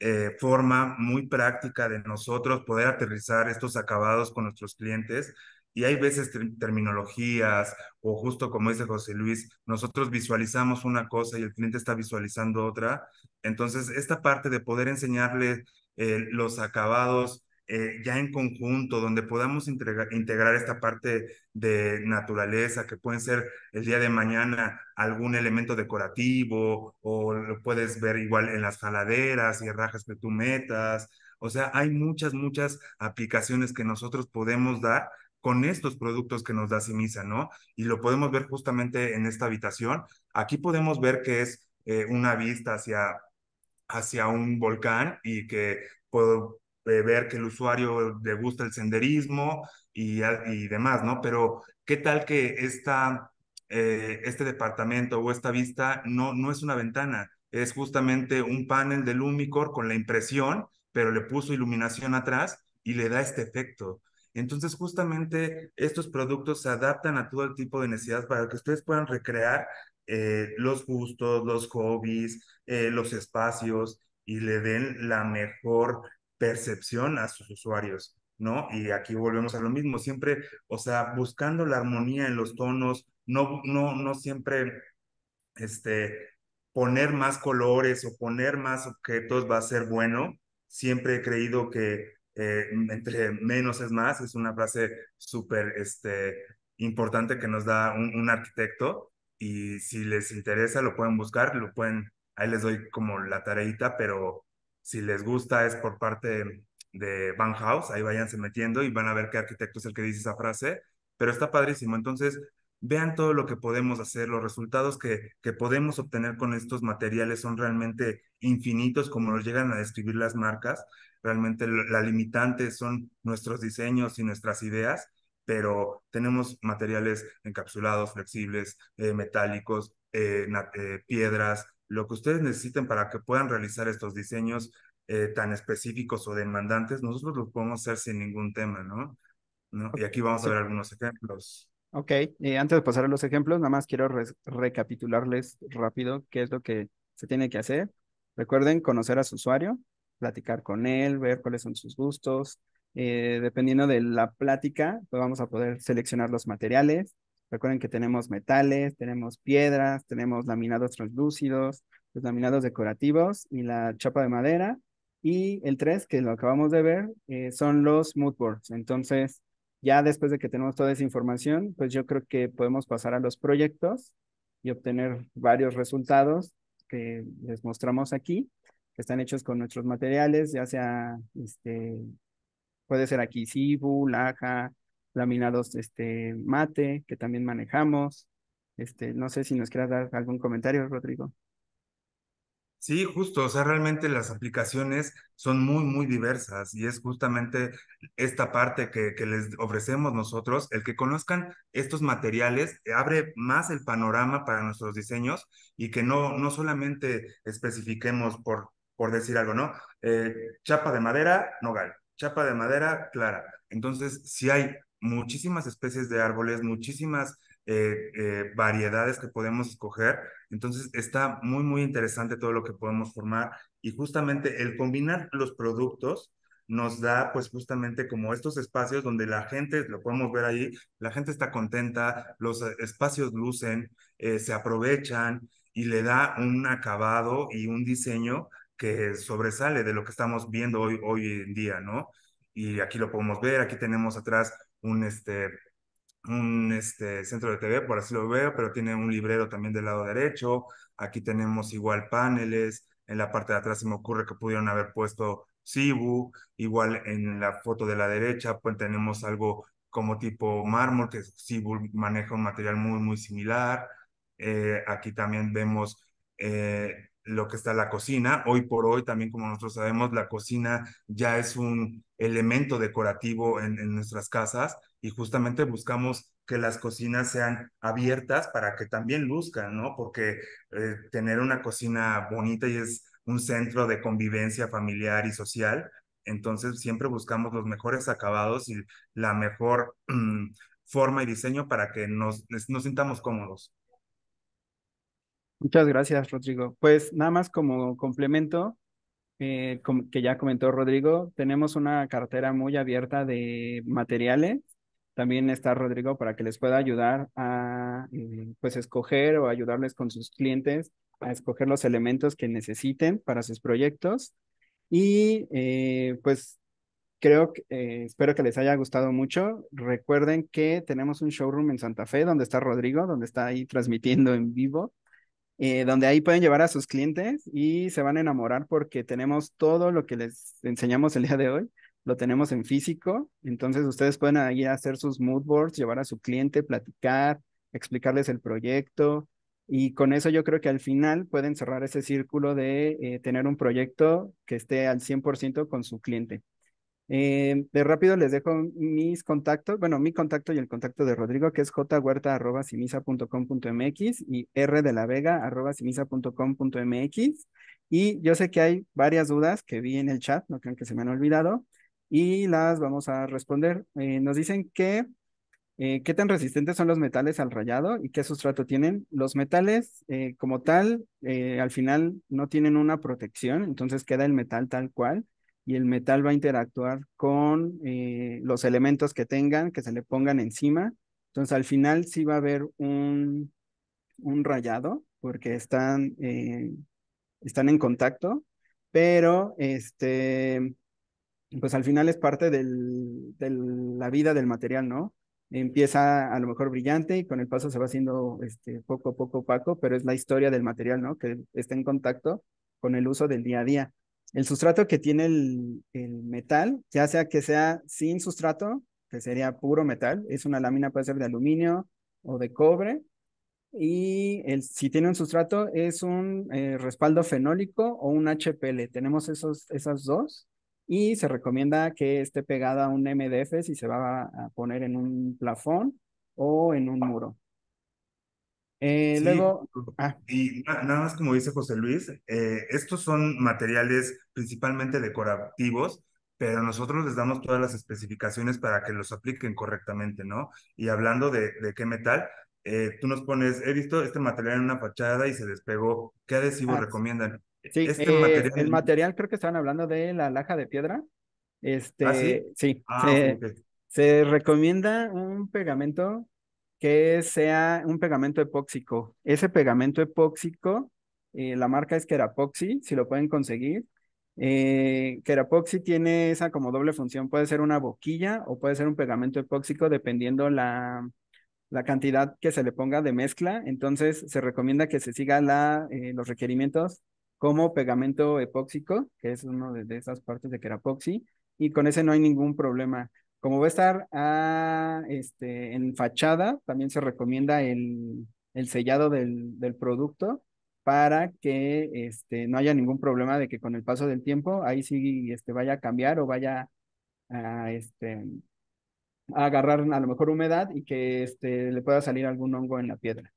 eh, forma muy práctica de nosotros poder aterrizar estos acabados con nuestros clientes. Y hay veces terminologías o justo como dice José Luis, nosotros visualizamos una cosa y el cliente está visualizando otra. Entonces, esta parte de poder enseñarle eh, los acabados eh, ya en conjunto, donde podamos integrar esta parte de naturaleza, que pueden ser el día de mañana algún elemento decorativo, o lo puedes ver igual en las jaladeras y rajas que tú metas. O sea, hay muchas, muchas aplicaciones que nosotros podemos dar con estos productos que nos da Simisa, ¿no? Y lo podemos ver justamente en esta habitación. Aquí podemos ver que es eh, una vista hacia, hacia un volcán y que puedo, ver que el usuario le gusta el senderismo y, y demás, ¿no? Pero, ¿qué tal que esta, eh, este departamento o esta vista no, no es una ventana? Es justamente un panel de Lumicor con la impresión, pero le puso iluminación atrás y le da este efecto. Entonces, justamente estos productos se adaptan a todo el tipo de necesidades para que ustedes puedan recrear eh, los gustos, los hobbies, eh, los espacios y le den la mejor percepción a sus usuarios, ¿no? Y aquí volvemos a lo mismo, siempre, o sea, buscando la armonía en los tonos, no, no, no siempre, este, poner más colores o poner más objetos va a ser bueno. Siempre he creído que eh, entre menos es más, es una frase súper este, importante que nos da un, arquitecto y si les interesa lo pueden buscar, lo pueden, ahí les doy como la tareita, pero si les gusta es por parte de Van House, ahí váyanse metiendo y van a ver qué arquitecto es el que dice esa frase, pero está padrísimo. Entonces, vean todo lo que podemos hacer, los resultados que, que podemos obtener con estos materiales son realmente infinitos, como nos llegan a describir las marcas. Realmente la limitante son nuestros diseños y nuestras ideas, pero tenemos materiales encapsulados, flexibles, eh, metálicos, eh, eh, piedras, lo que ustedes necesiten para que puedan realizar estos diseños eh, tan específicos o demandantes, nosotros los podemos hacer sin ningún tema, ¿no? Y aquí vamos a ver algunos ejemplos. Ok, y eh, antes de pasar a los ejemplos, nada más quiero recapitularles rápido qué es lo que se tiene que hacer. Recuerden conocer a su usuario, platicar con él, ver cuáles son sus gustos. Eh, dependiendo de la plática, pues vamos a poder seleccionar los materiales, Recuerden que tenemos metales, tenemos piedras, tenemos laminados translúcidos, los laminados decorativos y la chapa de madera. Y el 3, que lo acabamos de ver, eh, son los mood boards. Entonces, ya después de que tenemos toda esa información, pues yo creo que podemos pasar a los proyectos y obtener varios resultados que les mostramos aquí, que están hechos con nuestros materiales, ya sea, este, puede ser aquí Sibu, Laja, laminados este, mate, que también manejamos. Este, no sé si nos quieras dar algún comentario, Rodrigo. Sí, justo, o sea, realmente las aplicaciones son muy, muy diversas y es justamente esta parte que, que, les ofrecemos nosotros, el que conozcan estos materiales, abre más el panorama para nuestros diseños y que no, no solamente especifiquemos por, por decir algo, ¿no? Eh, chapa de madera, nogal, chapa de madera, clara. Entonces, si hay muchísimas especies de árboles, muchísimas eh, eh, variedades que podemos escoger. Entonces está muy, muy interesante todo lo que podemos formar y justamente el combinar los productos nos da pues justamente como estos espacios donde la gente, lo podemos ver ahí, la gente está contenta, los eh, espacios lucen, se aprovechan y le da un acabado y un diseño que sobresale de lo que estamos viendo hoy, hoy en día, ¿no? Y aquí lo podemos ver, aquí tenemos atrás un, este, un este, centro de TV, por así lo veo, pero tiene un librero también del lado derecho. Aquí tenemos igual paneles. En la parte de atrás se me ocurre que pudieron haber puesto Sibu. Igual en la foto de la derecha, pues tenemos algo como tipo mármol, que Sibu maneja un material muy, muy similar. Eh, aquí también vemos eh, lo que está la cocina. Hoy por hoy, también como nosotros sabemos, la cocina ya es un elemento decorativo en, nuestras casas y justamente buscamos que las cocinas sean abiertas para que también luzcan, ¿no? Porque eh, tener una cocina bonita y es un centro de convivencia familiar y social, entonces siempre buscamos los mejores acabados y la mejor forma y diseño para que nos, nos sintamos cómodos. Muchas gracias, Rodrigo. Pues nada más como complemento, eh, que ya comentó Rodrigo, tenemos una cartera muy abierta de materiales. También está Rodrigo para que les pueda ayudar a eh, pues escoger o ayudarles con sus clientes a escoger los elementos que necesiten para sus proyectos. Y eh, pues creo que espero que les haya gustado mucho. Recuerden que tenemos un showroom en Santa Fe donde está Rodrigo, donde está ahí transmitiendo en vivo. Eh, donde ahí pueden llevar a sus clientes y se van a enamorar porque tenemos todo lo que les enseñamos el día de hoy, lo tenemos en físico, entonces ustedes pueden ahí hacer sus mood boards, llevar a su cliente, platicar, explicarles el proyecto y con eso yo creo que al final pueden cerrar ese círculo de eh, tener un proyecto que esté al 100% con su cliente. Eh, de rápido les dejo mis contactos, bueno, mi contacto y el contacto de Rodrigo, que es jhuerta.simisa.com.mx y r Y yo sé que hay varias dudas que vi en el chat, no crean que se me han olvidado, y las vamos a responder. Eh, nos dicen que, eh, ¿qué tan resistentes son los metales al rayado y qué sustrato tienen? Los metales, como tal, al final no tienen una protección, entonces queda el metal tal cual y el metal va a interactuar con eh, los elementos que tengan, que se le pongan encima. Entonces al final sí va a haber un, un rayado porque están, eh, están en contacto, pero este, pues al final es parte de la vida del material, ¿no? Empieza a lo mejor brillante y con el paso se va haciendo este, poco a poco opaco, pero es la historia del material, ¿no? Que está en contacto con el uso del día a día el sustrato que tiene el, metal, ya sea que sea sin sustrato, que sería puro metal, es una lámina, puede ser de aluminio o de cobre, y el, si tiene un sustrato es un eh, respaldo fenólico o un HPL, tenemos esos, esas dos, y se recomienda que esté pegada a un MDF si se va a poner en un plafón o en un muro. Eh, luego, ah. y nada más como dice José Luis, eh, estos son materiales principalmente decorativos, pero nosotros les damos todas las especificaciones para que los apliquen correctamente, ¿no? Y hablando de, de qué metal, eh, tú nos pones, he visto este material en una fachada y se despegó, ¿qué adhesivo ah, recomiendan? Sí, este el material creo que estaban hablando de la laja de piedra. Este, ¿Ah, sí, este, sí, ah, se recomienda un pegamento que sea un pegamento epóxico. Ese pegamento epóxico, eh, la marca es Kerapoxy si lo pueden conseguir. Eh, tiene esa como doble función, puede ser una boquilla o puede ser un pegamento epóxico dependiendo la, cantidad que se le ponga de mezcla. Entonces se recomienda que se sigan eh, los requerimientos como pegamento epóxico, que es una de, de, esas partes de Kerapoxy y con ese no hay ningún problema. Como va a estar ah, este, en fachada, también se recomienda el, sellado del, producto para que este, no haya ningún problema de que con el paso del tiempo ahí sí este, vaya a cambiar o vaya a, este, agarrar a lo mejor humedad y que este, le pueda salir algún hongo en la piedra.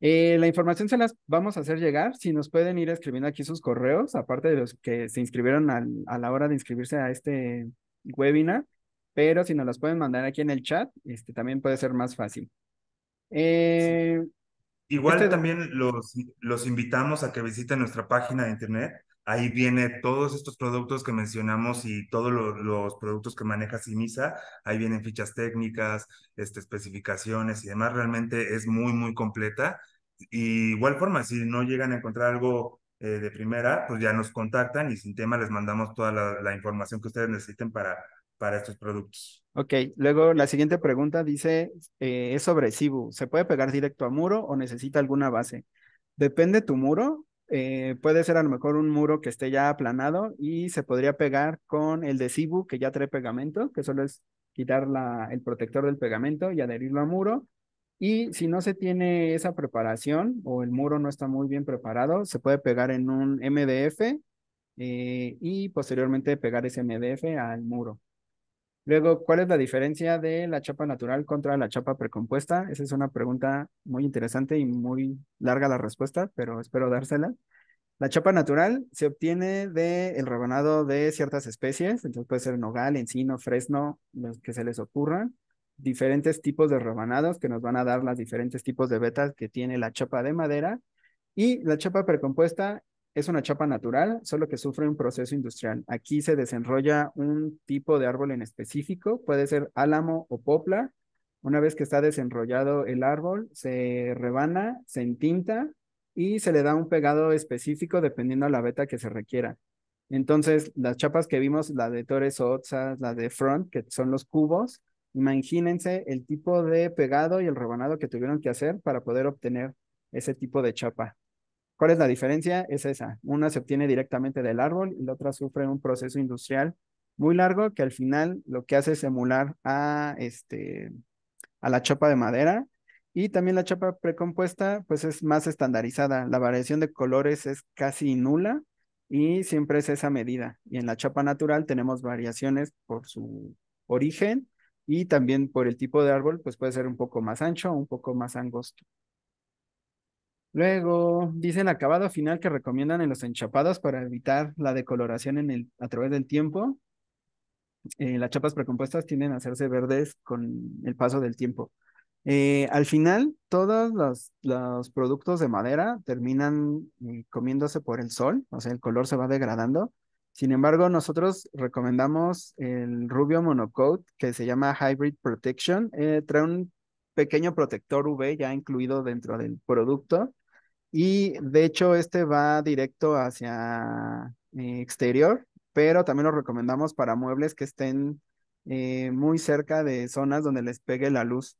Eh, la información se las vamos a hacer llegar. Si nos pueden ir escribiendo aquí sus correos, aparte de los que se inscribieron a la hora de inscribirse a este webinar, pero si nos las pueden mandar aquí en el chat, este, también puede ser más fácil. Eh, igual este- también los, los invitamos a que visiten nuestra página de internet. Ahí viene todos estos productos que mencionamos y todos los productos que maneja Simisa. Ahí vienen fichas técnicas, este, especificaciones y demás. Realmente es muy, muy completa. Y igual forma, si no llegan a encontrar algo eh, de primera, pues ya nos contactan y sin tema les mandamos toda la, la información que ustedes necesiten para para estos productos. Ok, luego la siguiente pregunta dice, eh, es sobre Sibu, ¿se puede pegar directo a muro o necesita alguna base? Depende tu muro, eh, puede ser a lo mejor un muro que esté ya aplanado y se podría pegar con el de Sibu, que ya trae pegamento, que solo es quitar la, el protector del pegamento y adherirlo a muro. Y si no se tiene esa preparación o el muro no está muy bien preparado, se puede pegar en un MDF eh, y posteriormente pegar ese MDF al muro. Luego, ¿cuál es la diferencia de la chapa natural contra la chapa precompuesta? Esa es una pregunta muy interesante y muy larga la respuesta, pero espero dársela. La chapa natural se obtiene del rebanado de ciertas especies, entonces puede ser nogal, encino, fresno, los que se les ocurran. Diferentes tipos de rebanados que nos van a dar los diferentes tipos de vetas que tiene la chapa de madera. Y la chapa precompuesta es una chapa natural, solo que sufre un proceso industrial. Aquí se desenrolla un tipo de árbol en específico, puede ser álamo o poplar. Una vez que está desenrollado el árbol, se rebana, se entinta y se le da un pegado específico dependiendo de la veta que se requiera. Entonces, las chapas que vimos, la de Torres Otsa, la de Front, que son los cubos, imagínense el tipo de pegado y el rebanado que tuvieron que hacer para poder obtener ese tipo de chapa. ¿Cuál es la diferencia? Es esa. Una se obtiene directamente del árbol y la otra sufre un proceso industrial muy largo que al final lo que hace es emular a, este, a la chapa de madera y también la chapa precompuesta pues es más estandarizada. La variación de colores es casi nula y siempre es esa medida. Y en la chapa natural tenemos variaciones por su origen y también por el tipo de árbol pues puede ser un poco más ancho o un poco más angosto. Luego, dicen acabado final que recomiendan en los enchapados para evitar la decoloración a través del tiempo. Eh, las chapas precompuestas tienden a hacerse verdes con el paso del tiempo. Eh, al final, todos los, productos de madera terminan eh, comiéndose por el sol, o sea, el color se va degradando. Sin embargo, nosotros recomendamos el Rubio Monocoat que se llama Hybrid Protection. trae un pequeño protector UV ya incluido dentro del producto y de hecho, este va directo hacia el eh, exterior, pero también lo recomendamos para muebles que estén eh, muy cerca de zonas donde les pegue la luz.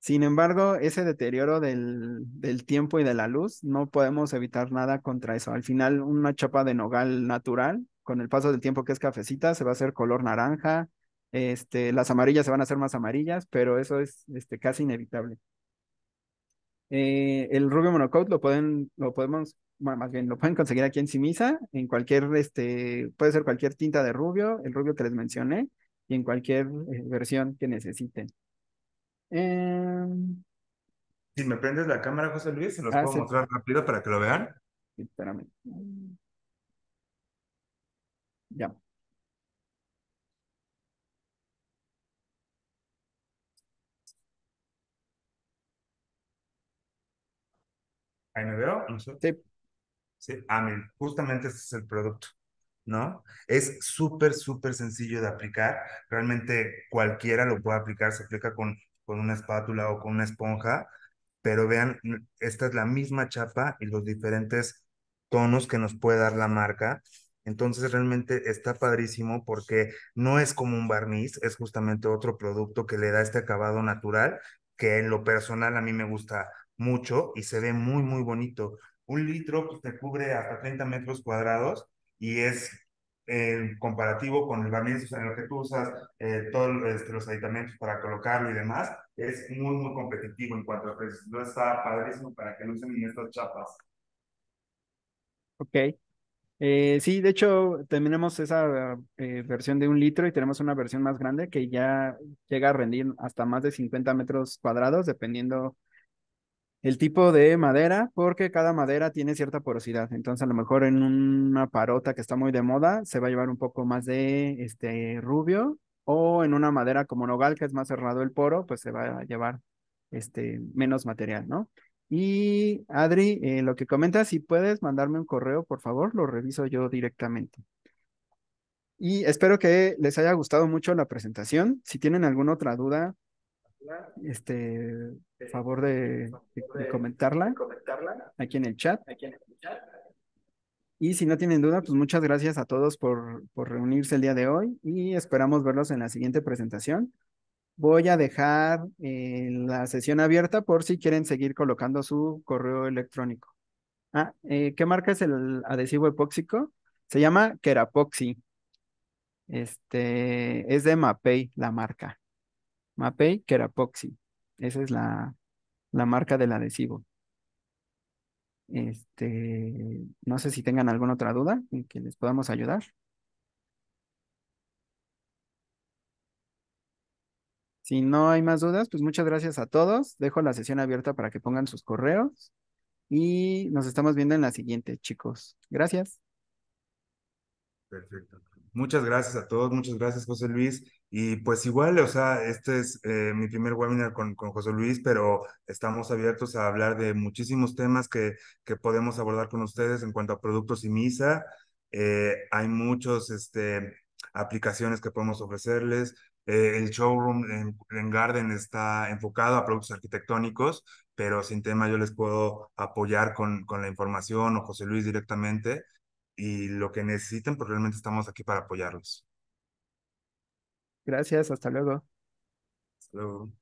Sin embargo, ese deterioro del, tiempo y de la luz, no podemos evitar nada contra eso. Al final, una chapa de nogal natural, con el paso del tiempo que es cafecita, se va a hacer color naranja, este, las amarillas se van a hacer más amarillas, pero eso es este, casi inevitable. Eh, el rubio Monocoat lo pueden, lo podemos, más bien lo pueden conseguir aquí en Simisa, en cualquier, este, puede ser cualquier tinta de rubio, el rubio que les mencioné, y en cualquier eh, versión que necesiten. Em, si me prendes la cámara, José Luis, se los ah, puedo mostrar rápido para que lo vean. Espérame. Ya. veo, no sé. Sí. Sí, a ah, justamente este es el producto, ¿no? Es súper, súper sencillo de aplicar. Realmente cualquiera lo puede aplicar, se aplica con, con una espátula o con una esponja, pero vean, esta es la misma chapa y los diferentes tonos que nos puede dar la marca. Entonces realmente está padrísimo porque no es como un barniz, es justamente otro producto que le da este acabado natural que en lo personal a mí me gusta mucho y se ve muy, muy bonito. Un litro que pues, te cubre hasta 30 metros cuadrados y es eh, comparativo con el barniz o sea, en lo que tú usas, eh, todos este, los aditamentos para colocarlo y demás, es muy, muy competitivo en cuanto a precios. No está padrísimo para que no usen en estas chapas. Ok. Eh, sí, de hecho, tenemos esa versión de un litro y tenemos una versión más grande que ya llega a rendir hasta más de 50 metros cuadrados, dependiendo el tipo de madera, porque cada madera tiene cierta porosidad. Entonces, a lo mejor en una parota que está muy de moda, se va a llevar un poco más de este rubio, o en una madera como nogal, que es más cerrado el poro, pues se va a llevar este menos material, ¿no? Y Adri, eh, lo que comentas, si puedes mandarme un correo, por favor, lo reviso yo directamente. Y espero que les haya gustado mucho la presentación. Si tienen alguna otra duda, este favor de, comentarla aquí en el chat. Y si no tienen duda, pues muchas gracias a todos por, por reunirse el día de hoy y esperamos verlos en la siguiente presentación. Voy a dejar eh, la sesión abierta por si quieren seguir colocando su correo electrónico. Ah, eh, ¿qué marca es el adhesivo epóxico? Se llama Kerapoxy. Este es de Mapei, la marca. Mapei Kerapoxi. Esa es la, marca del adhesivo. Este, no sé si tengan alguna otra duda en que les podamos ayudar. Si no hay más dudas, pues muchas gracias a todos. Dejo la sesión abierta para que pongan sus correos y nos estamos viendo en la siguiente, chicos. Gracias. Perfecto. Muchas gracias a todos, muchas gracias José Luis. Y pues igual, o sea, este es eh, mi primer webinar con, José Luis, pero estamos abiertos a hablar de muchísimos temas que, que podemos abordar con ustedes en cuanto a productos y misa. Eh, hay muchas este, aplicaciones que podemos ofrecerles. Eh, el showroom en, Garden está enfocado a productos arquitectónicos, pero sin tema yo les puedo apoyar con la información o José Luis directamente y lo que necesiten, probablemente pues, realmente estamos aquí para apoyarlos. Gracias, hasta luego. Hasta luego.